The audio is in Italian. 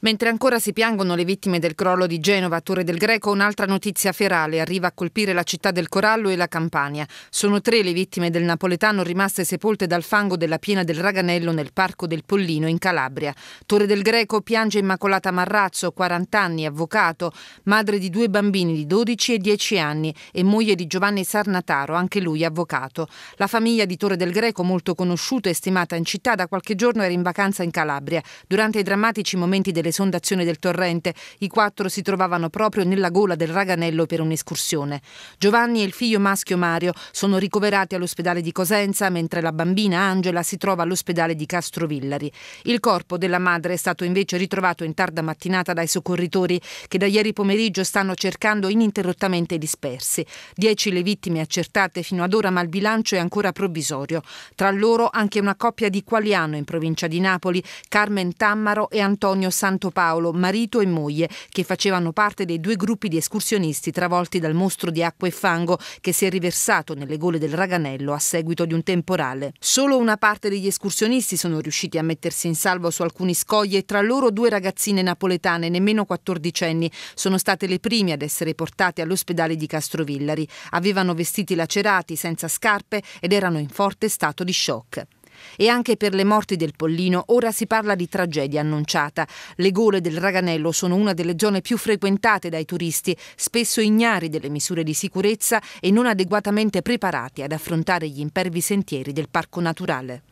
Mentre ancora si piangono le vittime del crollo di Genova a Torre del Greco, un'altra notizia ferale arriva a colpire la città del Corallo e la Campania. Sono tre le vittime del napoletano rimaste sepolte dal fango della piena del Raganello nel parco del Pollino in Calabria. Torre del Greco piange Immacolata Marrazzo, 40 anni, avvocato, madre di due bambini di 12 e 10 anni e moglie di Giovanni Sarnataro, anche lui avvocato. La famiglia di Torre del Greco, molto conosciuta e stimata in città, da qualche giorno era in vacanza in Calabria. Durante i drammatici momenti del dell'esondazione del torrente. I quattro si trovavano proprio nella gola del Raganello per un'escursione. Giovanni e il figlio maschio Mario sono ricoverati all'ospedale di Cosenza, mentre la bambina Angela si trova all'ospedale di Castrovillari. Il corpo della madre è stato invece ritrovato in tarda mattinata dai soccorritori che da ieri pomeriggio stanno cercando ininterrottamente dispersi. Dieci le vittime accertate fino ad ora, ma il bilancio è ancora provvisorio. Tra loro anche una coppia di Qualiano in provincia di Napoli, Carmen Tammaro e Antonio Santos. Paolo, marito e moglie, che facevano parte dei due gruppi di escursionisti travolti dal mostro di acqua e fango che si è riversato nelle gole del Raganello a seguito di un temporale. Solo una parte degli escursionisti sono riusciti a mettersi in salvo su alcuni scogli e tra loro due ragazzine napoletane, nemmeno 14 anni, sono state le prime ad essere portate all'ospedale di Castrovillari. Avevano vestiti lacerati, senza scarpe ed erano in forte stato di shock. E anche per le morti del Pollino ora si parla di tragedia annunciata. Le gole del Raganello sono una delle zone più frequentate dai turisti, spesso ignari delle misure di sicurezza e non adeguatamente preparati ad affrontare gli impervi sentieri del parco naturale.